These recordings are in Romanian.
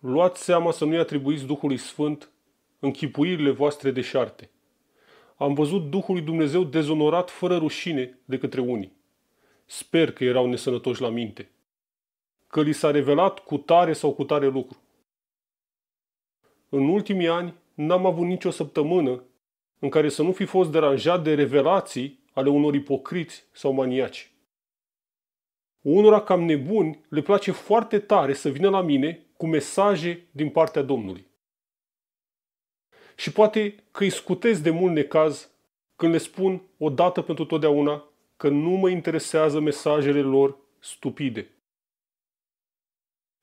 luați seama să nu-i atribuiți Duhului Sfânt închipuirile voastre deșarte. Am văzut Duhul Dumnezeu dezonorat fără rușine de către unii. Sper că erau nesănătoși la minte. Că li s-a revelat cu tare sau cu tare lucru. În ultimii ani n-am avut nicio săptămână în care să nu fi fost deranjat de revelații ale unor ipocriți sau maniaci. Unora cam nebuni le place foarte tare să vină la mine cu mesaje din partea Domnului. Și poate că îi scutez de mult necaz când le spun odată pentru totdeauna că nu mă interesează mesajele lor stupide.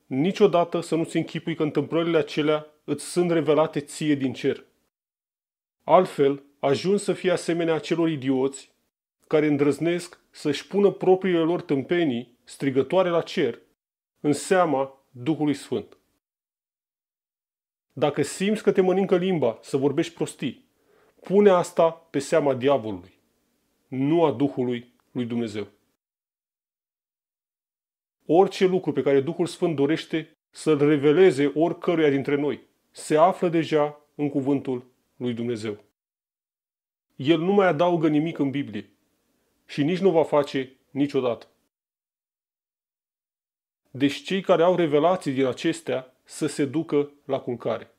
Niciodată să nu-ți închipui că întâmplările acelea îți sunt revelate ție din cer. Altfel, ajung să fie asemenea acelor idioți care îndrăznesc să-și pună propriile lor tâmpenii strigătoare la cer în seama Duhului Sfânt. Dacă simți că te mănâncă limba să vorbești prostii, pune asta pe seama diavolului, nu a Duhului lui Dumnezeu. Orice lucru pe care Duhul Sfânt dorește să-l reveleze oricăruia dintre noi se află deja în cuvântul lui Dumnezeu. El nu mai adaugă nimic în Biblie, și nici nu va face niciodată. Deci cei care au revelații din acestea să se ducă la cuncare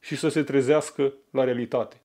și să se trezească la realitate.